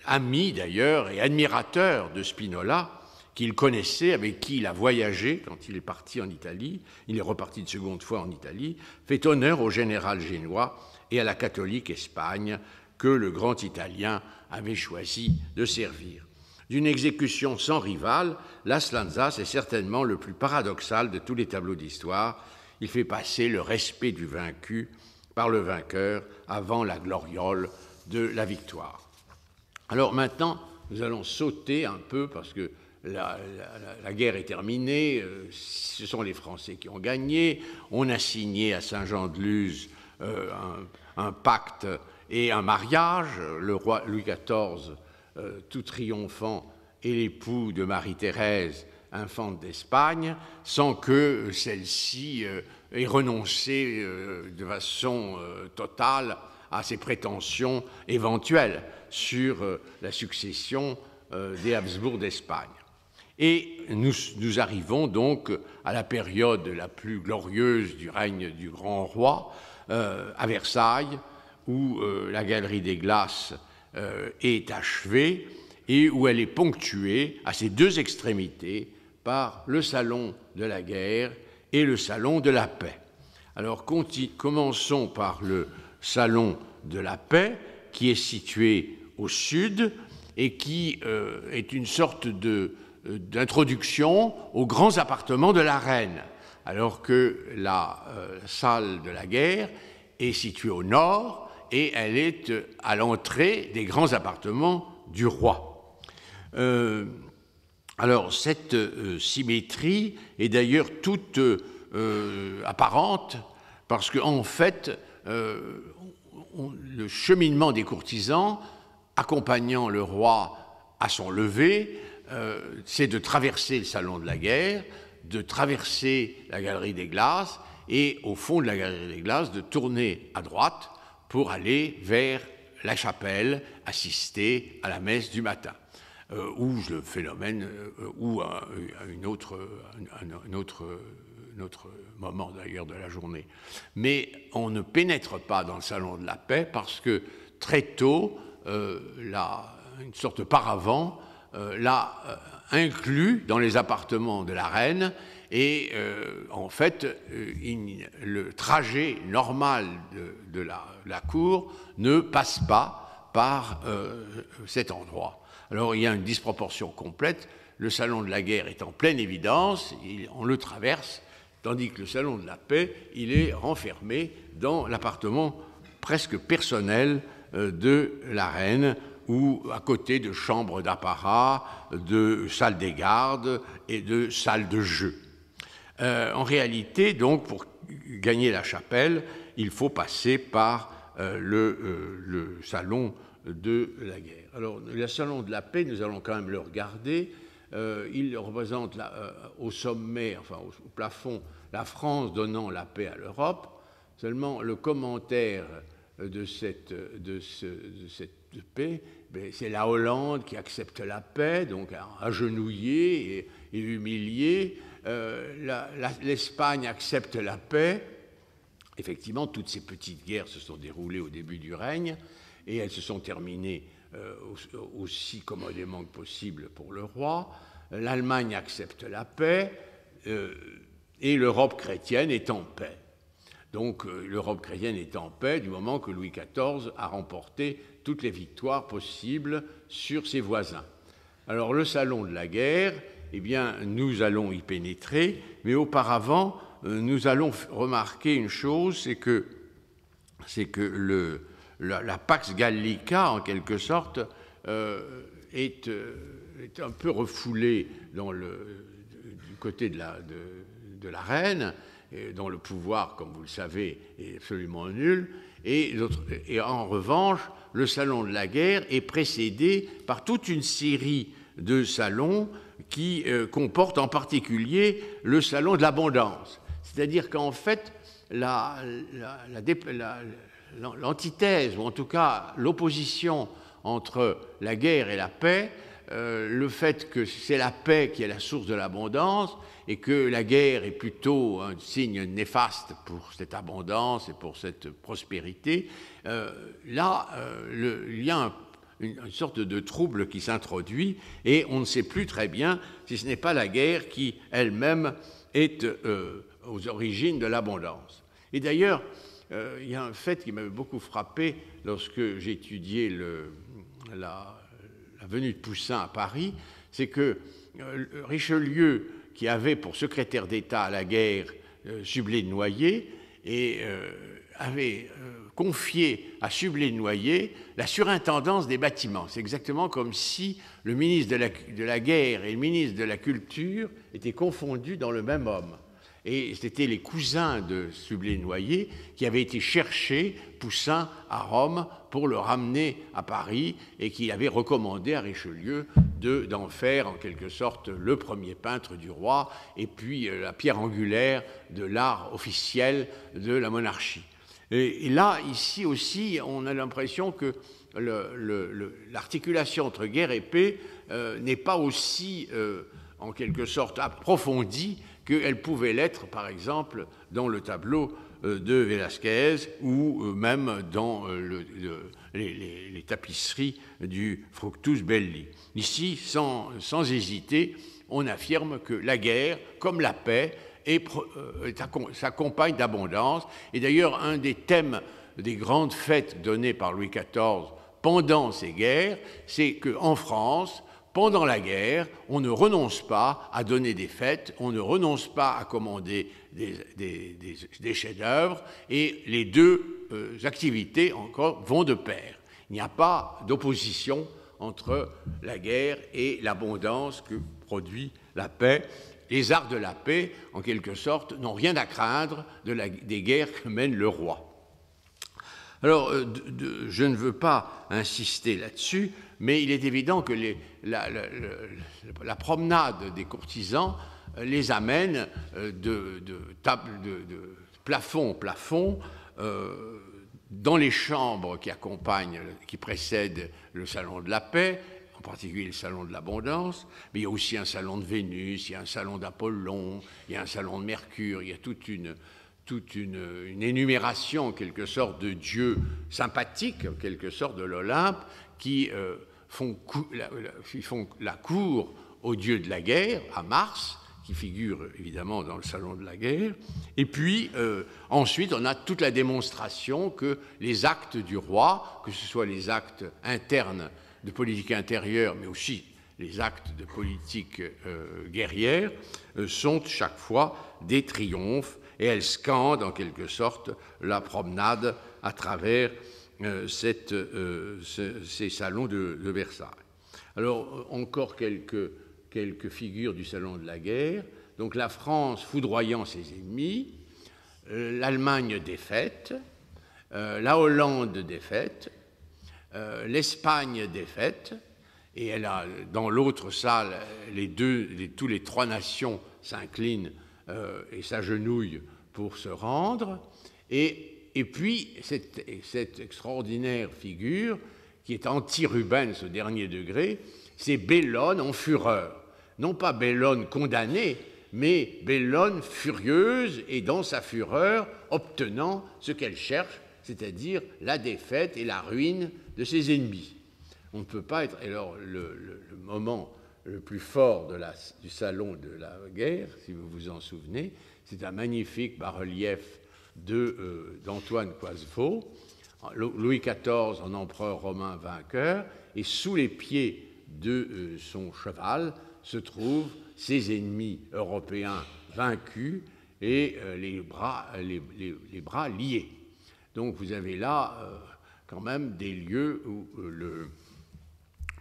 ami d'ailleurs et admirateur de Spinola, qu'il connaissait, avec qui il a voyagé quand il est parti en Italie, il est reparti une seconde fois en Italie, fait honneur au général génois et à la catholique Espagne que le grand Italien avait choisi de servir. D'une exécution sans rivale, Las Lanzas est certainement le plus paradoxal de tous les tableaux d'histoire. Il fait passer le respect du vaincu par le vainqueur avant la gloriole de la victoire. Alors maintenant, nous allons sauter un peu parce que la, guerre est terminée, euh, ce sont les Français qui ont gagné, on a signé à Saint-Jean-de-Luz euh, un, pacte et un mariage, le roi Louis XIV, euh, tout triomphant, et l'époux de Marie-Thérèse, infante d'Espagne, sans que celle-ci... Euh, et renoncer euh, de façon euh, totale à ses prétentions éventuelles sur la succession des Habsbourg d'Espagne. Et nous, nous, arrivons donc à la période la plus glorieuse du règne du grand roi, à Versailles, où la Galerie des Glaces est achevée et où elle est ponctuée à ses deux extrémités par le Salon de la Guerre et le Salon de la paix. Alors commençons par le Salon de la paix qui est situé au sud et qui euh, est une sorte euh, d'introduction aux grands appartements de la reine, alors que la euh, salle de la guerre est située au nord et elle est à l'entrée des grands appartements du roi. Alors cette euh, symétrie est d'ailleurs toute euh, euh, apparente parce qu'en en fait, le cheminement des courtisans accompagnant le roi à son lever, c'est de traverser le salon de la guerre, de traverser la galerie des glaces et au fond de la galerie des glaces de tourner à droite pour aller vers la chapelle, assister à la messe du matin. Euh, ou le phénomène, euh, ou à, autre, un, autre, moment d'ailleurs de la journée. Mais on ne pénètre pas dans le salon de la paix parce que très tôt, euh, une sorte de paravent l'a inclus dans les appartements de la reine et en fait, le trajet normal de, la, cour ne passe pas par cet endroit. Alors il y a une disproportion complète. Le salon de la guerre est en pleine évidence, on le traverse, tandis que le salon de la paix, il est renfermé dans l'appartement presque personnel euh, de la reine, ou à côté de chambres d'apparat, de salles des gardes et de salles de jeu. Euh, en réalité, donc, pour gagner la chapelle, il faut passer par euh, euh, le, salon de la guerre. Alors, le salon de la paix, nous allons quand même le regarder. Euh, il représente au sommet, enfin au, plafond, la France donnant la paix à l'Europe. Seulement, le commentaire de cette, de, cette paix, ben, c'est la Hollande qui accepte la paix, donc agenouillée et, et humiliée. L'Espagne accepte la paix Effectivement, toutes ces petites guerres se sont déroulées au début du règne et elles se sont terminées euh, aussi commodément que possible pour le roi. L'Allemagne accepte la paix euh, et l'Europe chrétienne est en paix. Donc euh, l'Europe chrétienne est en paix du moment que Louis XIV a remporté toutes les victoires possibles sur ses voisins. Alors le salon de la guerre, eh bien, nous allons y pénétrer, mais auparavant, euh, nous allons remarquer une chose, c'est que, c'est que la, Pax Gallica, en quelque sorte, euh, euh, est, un peu refoulée du côté de la, reine, et dont le pouvoir, comme vous le savez, est absolument nul. Et, en revanche, le salon de la guerre est précédé par toute une série de salons qui comportent en particulier le salon de l'abondance. C'est-à-dire qu'en fait, l'antithèse, ou en tout cas l'opposition entre la guerre et la paix, euh, le fait que c'est la paix qui est la source de l'abondance et que la guerre est plutôt un signe néfaste pour cette abondance et pour cette prospérité, euh, là, euh, il y a une, une, sorte de trouble qui s'introduit et on ne sait plus très bien si ce n'est pas la guerre qui elle-même est aux origines de l'abondance. Et d'ailleurs, euh, il y a un fait qui m'avait beaucoup frappé lorsque j'étudiais la, venue de Poussin à Paris, c'est que euh, Richelieu, qui avait pour secrétaire d'État à la guerre euh, de Noyer, et euh, avait confié à Sublé de Noyer la surintendance des bâtiments. C'est exactement comme si le ministre de la guerre et le ministre de la culture étaient confondus dans le même homme. Et c'était les cousins de Sublet-Noyer qui avaient été chercher Poussin à Rome pour le ramener à Paris et qui avaient recommandé à Richelieu d'en faire en quelque sorte le premier peintre du roi et puis euh, la pierre angulaire de l'art officiel de la monarchie. Et, là, ici aussi, on a l'impression que l'articulation entre guerre et paix euh, n'est pas aussi, euh, en quelque sorte, approfondie qu'elle pouvait l'être, par exemple, dans le tableau euh, de Velázquez ou euh, même dans euh, les, tapisseries du Fructus Belli. Ici, sans, sans, hésiter, on affirme que la guerre, comme la paix, s'accompagne d'abondance. Et d'ailleurs, un des thèmes des grandes fêtes données par Louis XIV pendant ces guerres, c'est qu'en France, pendant la guerre, on ne renonce pas à donner des fêtes, on ne renonce pas à commander des, chefs-d'œuvre, et les deux euh, activités encore vont de pair. Il n'y a pas d'opposition entre la guerre et l'abondance que produit la paix. Les arts de la paix, en quelque sorte, n'ont rien à craindre des guerres que mène le roi. Alors, euh, je ne veux pas insister là-dessus, mais il est évident que la, promenade des courtisans euh, les amène euh, de, table, de, plafond en plafond. dans les chambres qui accompagnent, qui précèdent le salon de la paix, en particulier le salon de l'abondance, mais il y a aussi un salon de Vénus, il y a un salon d'Apollon, il y a un salon de Mercure, il y a toute une, toute une, énumération, en quelque sorte, de dieux sympathiques, en quelque sorte, de l'Olympe, qui euh, font, la, cour au dieu de la guerre, à Mars, qui figure évidemment dans le salon de la guerre. Et puis, euh, ensuite, on a toute la démonstration que les actes du roi, que ce soit les actes internes de politique intérieure, mais aussi les actes de politique euh, guerrière, sont chaque fois des triomphes et elle scande en quelque sorte la promenade à travers euh, cette, euh, ces salons de, Versailles. Alors encore quelques, quelques figures du salon de la guerre. Donc la France foudroyant ses ennemis, euh, l'Allemagne défaite, la Hollande défaite, l'Espagne défaite, et elle a dans l'autre salle les deux, les, tous les trois nations s'inclinent euh, et s'agenouille pour se rendre. Et, et puis, cette, cette, extraordinaire figure, qui est anti-Rubens au dernier degré, c'est Bellone en fureur. Non pas Bellone condamnée, mais Bellone furieuse et dans sa fureur obtenant ce qu'elle cherche, c'est-à-dire la défaite et la ruine de ses ennemis. On ne peut pas être. Alors, le moment le plus fort de la, du salon de la guerre, si vous vous en souvenez. C'est un magnifique bas-relief euh, d'Antoine Coisevaux, Louis XIV en empereur romain vainqueur, et sous les pieds de euh, son cheval se trouvent ses ennemis européens vaincus et euh, les, bras, les, les, bras liés. Donc vous avez là quand même des lieux où le,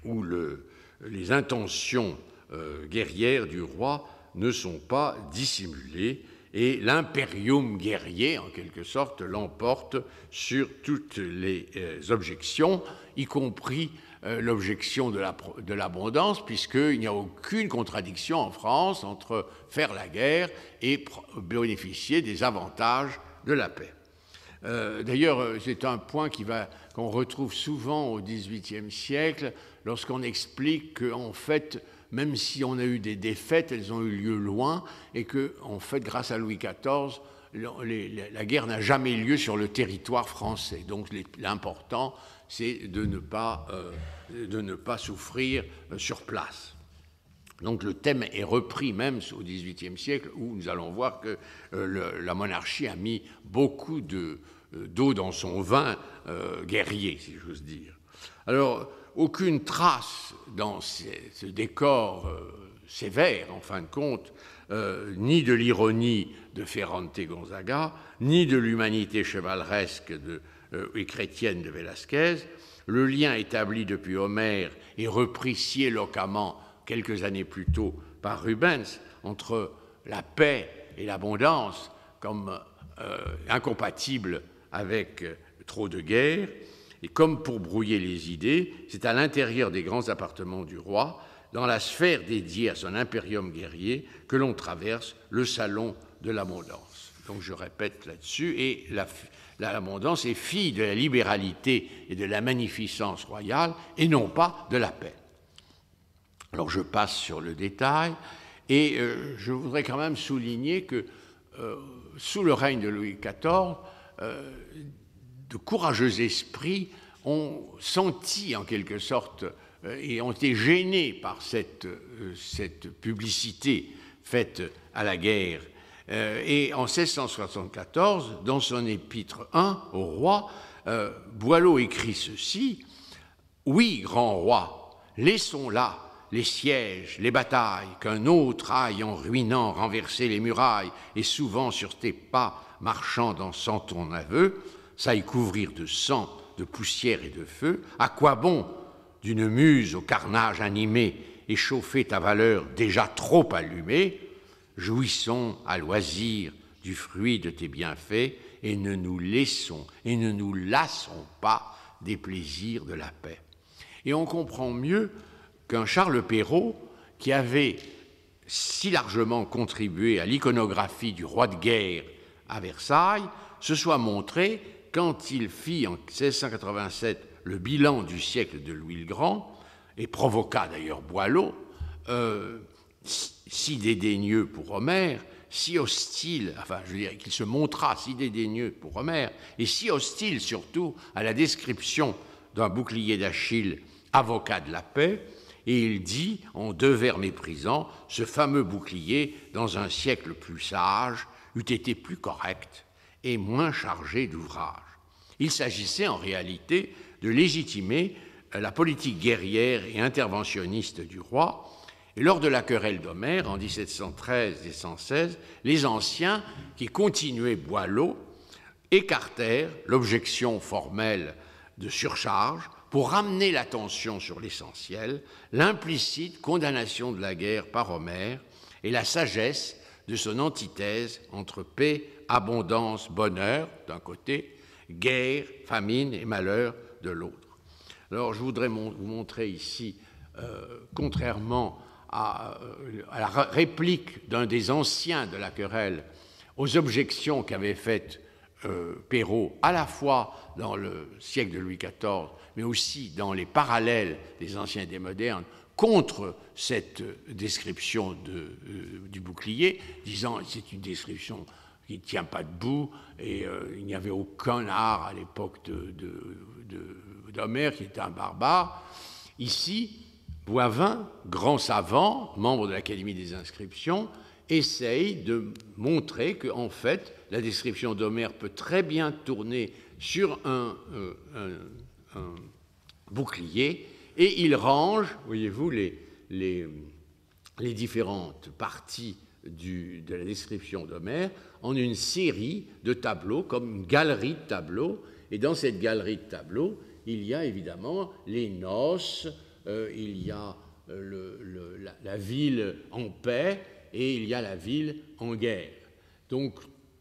où le les intentions euh, guerrières du roi ne sont pas dissimulées et l'impérium guerrier, en quelque sorte, l'emporte sur toutes les euh, objections, y compris euh, l'objection de l'abondance, puisqu'il n'y a aucune contradiction en France entre faire la guerre et bénéficier des avantages de la paix. D'ailleurs, c'est un point qu'on retrouve souvent au XVIIIe siècle lorsqu'on explique qu'en fait, même si on a eu des défaites, elles ont eu lieu loin, et que, en fait, grâce à Louis XIV, la guerre n'a jamais eu lieu sur le territoire français. Donc l'important, c'est de, ne pas, euh, de ne pas souffrir euh, sur place. Donc le thème est repris même au XVIIIe siècle, où nous allons voir que euh, la monarchie a mis beaucoup d'eau dans son vin guerrier, si j'ose dire. Alors, aucune trace dans ce décor euh, sévère, en fin de compte, euh, ni de l'ironie de Ferrante Gonzaga, ni de l'humanité chevaleresque euh, et chrétienne de Velázquez. Le lien établi depuis Homère et repris si éloquemment quelques années plus tôt par Rubens entre la paix et l'abondance comme incompatible avec trop de guerre, et comme pour brouiller les idées, c'est à l'intérieur des grands appartements du roi, dans la sphère dédiée à son impérium guerrier, que l'on traverse le salon de l'abondance. Donc je répète là-dessus, et la, l'abondance est fille de la libéralité et de la magnificence royale, et non pas de la paix. Alors je passe sur le détail, et euh, je voudrais quand même souligner que euh, sous le règne de Louis XIV, de courageux esprits ont senti en quelque sorte euh, et ont été gênés par cette, euh, publicité faite à la guerre. Euh, et en 1674, dans son épître 1 au roi, Boileau écrit ceci Oui, grand roi, laissons là les sièges, les batailles, qu'un autre aille en ruinant renverser les murailles, et souvent sur tes pas marchant dans ton aveu, ça y couvrir de sang, de poussière et de feu, à quoi bon d'une muse au carnage animé et ta valeur déjà trop allumée Jouissons à loisir du fruit de tes bienfaits et ne nous laissons et ne nous lassons pas des plaisirs de la paix. Et on comprend mieux qu'un Charles Perrault, qui avait si largement contribué à l'iconographie du roi de guerre à Versailles, se soit montré quand il fit en 1687 le bilan du siècle de Louis le Grand, et provoqua d'ailleurs Boileau, euh, si dédaigneux pour Homère, si hostile, enfin je dirais qu'il se montra si dédaigneux pour Homère, et si hostile surtout à la description d'un bouclier d'Achille, avocat de la paix, et il dit, en deux vers méprisants, ce fameux bouclier, dans un siècle plus sage, eût été plus correct et moins chargé d'ouvrage. Il s'agissait en réalité de légitimer euh, la politique guerrière et interventionniste du roi. Et lors de la querelle d'Homère, en 1713 et 116, les anciens qui continuaient Boileau écartèrent l'objection formelle de surcharge pour ramener l'attention sur l'essentiel, l'implicite condamnation de la guerre par Homère et la sagesse de son antithèse entre paix abondance, bonheur d'un côté, guerre, famine et malheur de l'autre. Alors je voudrais vous montrer ici, euh, contrairement à, euh, la réplique d'un des anciens de la querelle aux objections qu'avait faites euh, Perrault, à la fois dans le siècle de Louis XIV, mais aussi dans les parallèles des anciens et des modernes, contre cette description du bouclier, disant c'est une description qui ne tient pas debout, et euh, il n'y avait aucun art à l'époque d'Homère, de, qui était un barbare. Ici, Boivin, grand savant, membre de l'Académie des inscriptions, essaye de montrer que, en fait, la description d'Homère peut très bien tourner sur un, euh, bouclier, et il range, voyez-vous, les, les différentes parties de la description d'Homère en une série de tableaux, comme une galerie de tableaux. Et dans cette galerie de tableaux, il y a évidemment les noces, euh, il y a euh, la, ville en paix et il y a la ville en guerre. Donc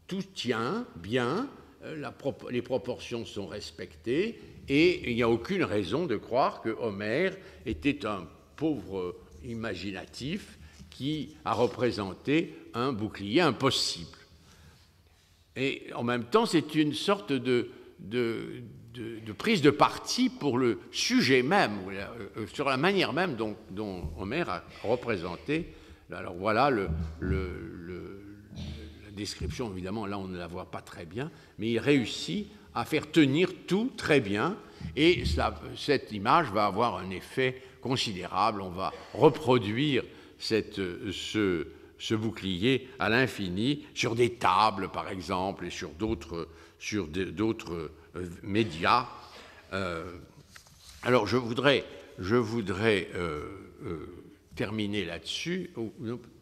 tout tient bien, euh, les proportions sont respectées et il n'y a aucune raison de croire que Homère était un pauvre imaginatif qui a représenté un bouclier impossible. Et en même temps, c'est une sorte de, de, prise de parti pour le sujet même, euh, euh, sur la manière même dont, dont a représenté. Alors voilà le, la description, évidemment, là on ne la voit pas très bien, mais il réussit à faire tenir tout très bien, et cette image va avoir un effet considérable. On va reproduire cette, euh, ce, ce, bouclier à l'infini sur des tables, par exemple, et sur d'autres, sur d'autres euh, médias. Euh, alors je voudrais, je voudrais terminer là-dessus, ou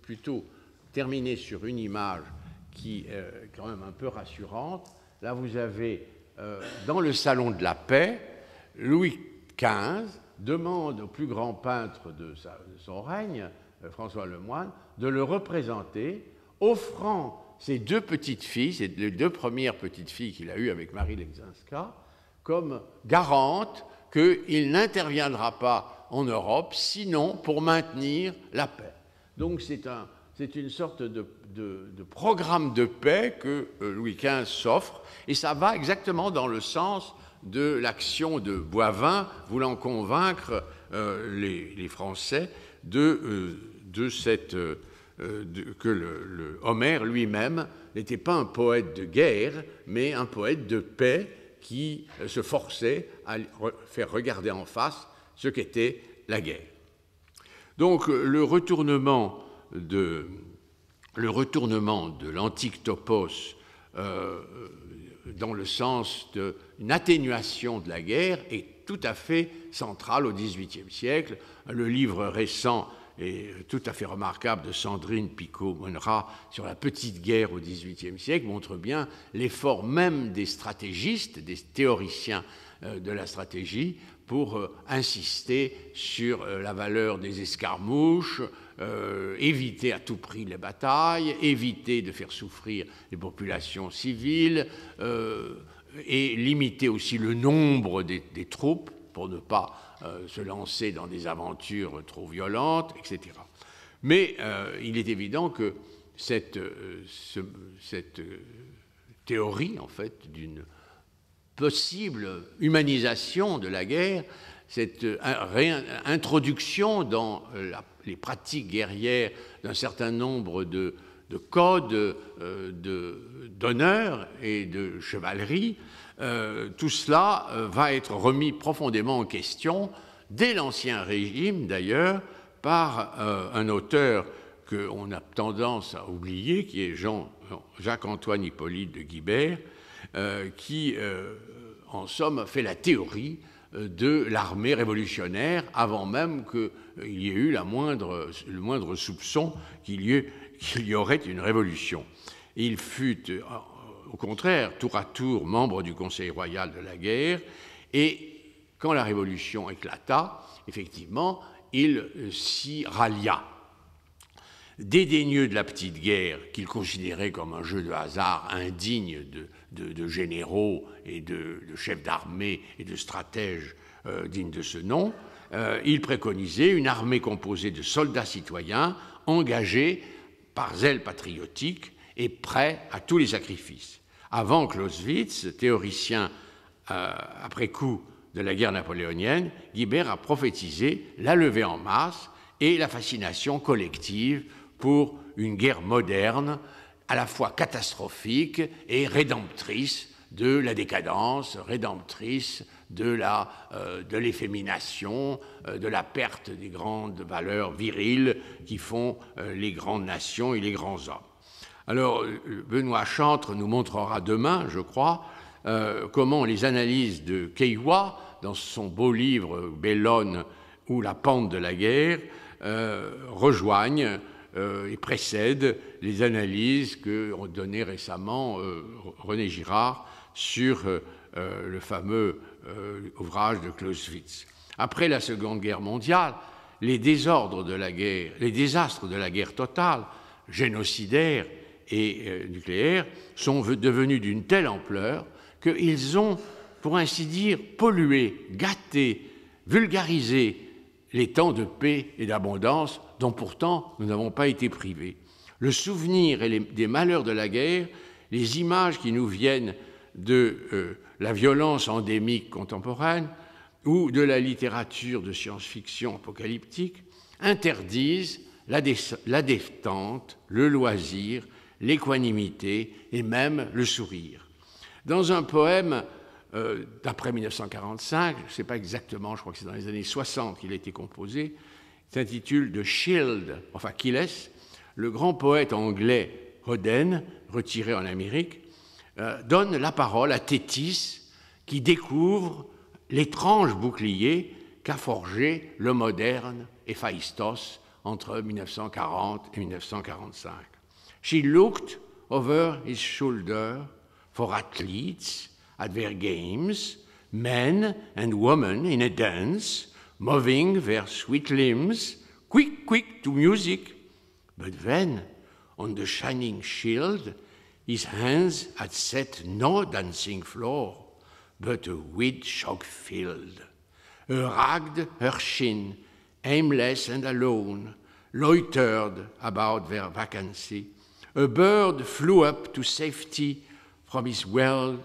plutôt terminer sur une image qui est quand même un peu rassurante. Là, vous avez, dans le Salon de la Paix, Louis XV demande au plus grand peintre de son règne euh, François Lemoine, de le représenter offrant ses deux petites filles, les deux premières petites filles qu'il a eues avec Marie Lexinska, comme garante qu'il n'interviendra pas en Europe, sinon pour maintenir la paix. Donc c'est un, une sorte de, programme de paix que euh, Louis XV s'offre, et ça va exactement dans le sens de l'action de Boivin voulant convaincre euh, les, Français de cette, euh, euh, que Homère lui-même n'était pas un poète de guerre, mais un poète de paix qui euh, se forçait à faire regarder en face ce qu'était la guerre. Donc le retournement de, le retournement de l'antique topos dans le sens d'une atténuation de la guerre est tout à fait central au XVIIIe siècle. Le livre récent et euh, tout à fait remarquable de Sandrine Picot-Monra sur la petite guerre au XVIIIe siècle montre bien l'effort même des stratégistes, des théoriciens euh, de la stratégie pour euh, insister sur la valeur des escarmouches, éviter à tout prix les batailles, éviter de faire souffrir les populations civiles et limiter aussi le nombre des troupes pour ne pas euh, se lancer dans des aventures trop violentes, etc. Mais euh, il est évident que cette, euh, théorie, en fait, d'une possible humanisation de la guerre, cette introduction dans les pratiques guerrières d'un certain nombre de, codes d'honneur et de chevalerie euh, tout cela euh, va être remis profondément en question, dès l'Ancien Régime d'ailleurs, par euh, un auteur qu'on a tendance à oublier, qui est Jacques-Antoine Hippolyte de Guibert, qui, en somme, fait la théorie de l'armée révolutionnaire avant même qu'il y ait eu le moindre soupçon qu'il y, y, aurait une révolution. Il fut au contraire, tour à tour membre du Conseil royal de la guerre, et quand la Révolution éclata, effectivement, il euh, s'y rallia. Dédaigneux de la petite guerre, qu'il considérait comme un jeu de hasard indigne de, généraux et de, chefs d'armée et de stratèges euh, dignes de ce nom, euh, il préconisait une armée composée de soldats citoyens engagés par zèle patriotique et prêts à tous les sacrifices. Avant Clausewitz, théoricien euh, après coup de la guerre napoléonienne, Guibert a prophétisé la levée en masse et la fascination collective pour une guerre moderne, à la fois catastrophique et rédemptrice de la décadence, rédemptrice de, la, euh, de l'effémination, euh, de la perte des grandes valeurs viriles qui font les grandes nations et les grands hommes. Alors, euh, Benoît Chantre nous montrera demain, je crois, euh, comment les analyses de Keiwa, dans son beau livre Bellone ou La pente de la guerre, euh, rejoignent et précèdent les analyses que donnait récemment René Girard sur le fameux ouvrage de Clausewitz. Après la Seconde Guerre mondiale, les désordres de la guerre, les désastres de la guerre totale, génocidaires, et euh, nucléaires sont devenus d'une telle ampleur qu'ils ont, pour ainsi dire, pollué, gâté, vulgarisé les temps de paix et d'abondance dont pourtant nous n'avons pas été privés. Le souvenir et des malheurs de la guerre, les images qui nous viennent de euh, la violence endémique contemporaine ou de la littérature de science-fiction apocalyptique interdisent la, détente, le loisir, l'équanimité et même le sourire. Dans un poème euh, d'après 1945, je ne sais pas exactement, je crois que c'est dans les années 60 qu'il a été composé, s'intitule The Shield of Achilles. Le grand poète anglais Hoden, retiré en Amérique, euh, donne la parole à Thétis qui découvre l'étrange bouclier qu'a forgé le moderne Héphaïstos entre 1940 et 1945. She looked over his shoulder for athletes at their games, men and women in a dance, moving their sweet limbs, quick, quick to music. But then, on the shining shield, his hands had set no dancing floor, but a wheat shock field. A ragged her aimless and alone, loitered about their vacancy a bird flew up to safety from his well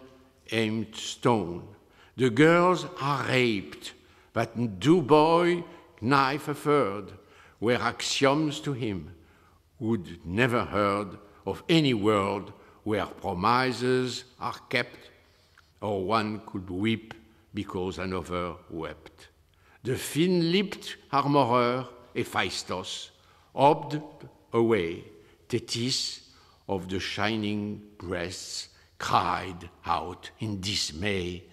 aimed stone. The girls are raped, but do boy knife a third, were axioms to him, who'd never heard of any world where promises are kept, or one could weep because another wept. The thin lipped armorer, Hephaestus, hobbed away Thetis of the shining breasts cried out in dismay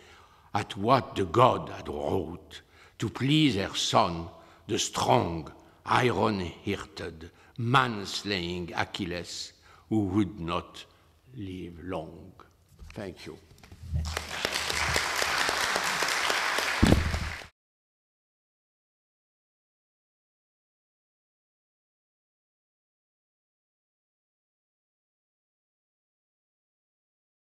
at what the god had wrought to please her son, the strong, iron hearted, man slaying Achilles, who would not live long. Thank you.